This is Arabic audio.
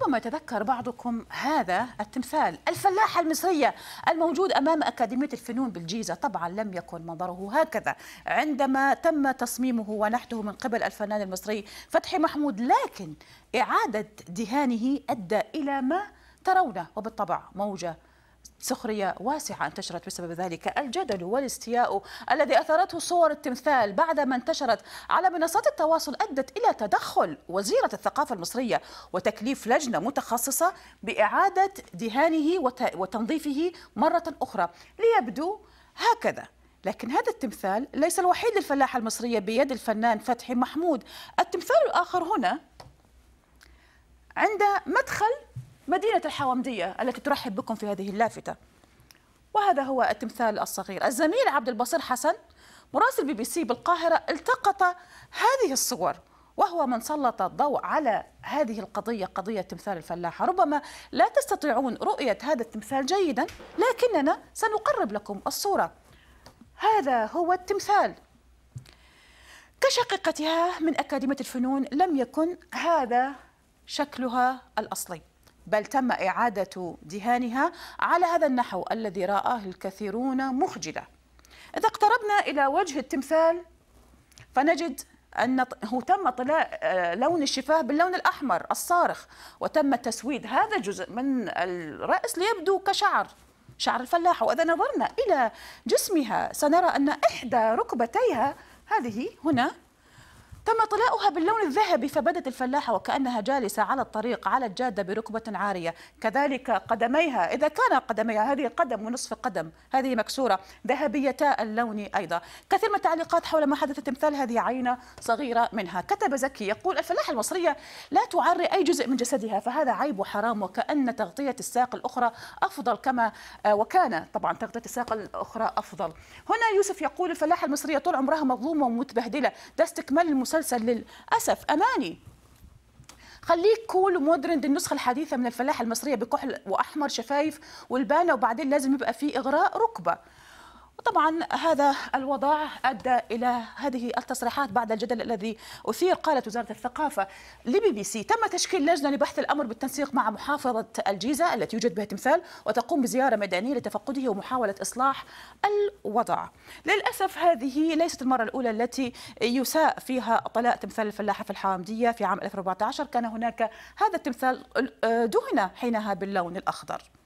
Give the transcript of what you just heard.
ربما يتذكر بعضكم هذا التمثال الفلاحة المصرية الموجود أمام أكاديمية الفنون بالجيزة طبعا لم يكن منظره هكذا عندما تم تصميمه ونحته من قبل الفنان المصري فتحي محمود لكن إعادة دهانه أدى إلى ما ترونه وبالطبع موجة سخرية واسعة انتشرت بسبب ذلك الجدل والاستياء الذي أثرته صور التمثال بعدما انتشرت على منصات التواصل أدت إلى تدخل وزيرة الثقافة المصرية وتكليف لجنة متخصصة بإعادة دهانه وتنظيفه مرة أخرى ليبدو هكذا لكن هذا التمثال ليس الوحيد للفلاحة المصرية بيد الفنان فتحي محمود التمثال الآخر هنا عند مدخل مدينة الحوامدية التي ترحب بكم في هذه اللافتة وهذا هو التمثال الصغير الزميل عبد البصير حسن مراسل بي بي سي بالقاهرة التقط هذه الصور وهو من سلط الضوء على هذه القضية قضية تمثال الفلاحة ربما لا تستطيعون رؤية هذا التمثال جيدا لكننا سنقرب لكم الصورة هذا هو التمثال كشقيقتها من أكاديمية الفنون لم يكن هذا شكلها الأصلي بل تم إعادة دهانها على هذا النحو الذي رآه الكثيرون مخجلة إذا اقتربنا إلى وجه التمثال فنجد أنه تم طلاء آه، لون الشفاه باللون الأحمر الصارخ وتم تسويد هذا الجزء من الرأس ليبدو كشعر شعر الفلاحة وإذا نظرنا إلى جسمها سنرى أن إحدى ركبتيها هذه هنا تم طلاؤها باللون الذهبي فبدت الفلاحة وكأنها جالسة على الطريق على الجادة بركبة عارية كذلك قدميها إذا كان قدميها هذه قدم ونصف قدم هذه مكسورة ذهبيتا اللون أيضا كثير من التعليقات حول ما حدث تمثال هذه عينة صغيرة منها كتب زكي يقول الفلاحة المصرية لا تعري أي جزء من جسدها فهذا عيب وحرام وكأن تغطية الساق الأخرى أفضل كما آه، وكان طبعا تغطية الساق الأخرى أفضل هنا يوسف يقول الفلاحة المصرية طول عمرها مظلومة ومتبهدلة ده استكمال المس مسلسل للأسف أماني خليك كول ومودرن النسخه الحديثه من الفلاحه المصريه بكحل واحمر شفايف والبانه وبعدين لازم يبقى في اغراء ركبه طبعا هذا الوضع ادى الى هذه التصريحات بعد الجدل الذي اثير قالت وزاره الثقافه لبي بي سي تم تشكيل لجنه لبحث الامر بالتنسيق مع محافظه الجيزه التي يوجد بها تمثال وتقوم بزياره ميدانيه لتفقده ومحاوله اصلاح الوضع. للاسف هذه ليست المره الاولى التي يساء فيها طلاء تمثال الفلاحه في الحامديه في عام 2014 كان هناك هذا التمثال آه، دهن حينها باللون الاخضر.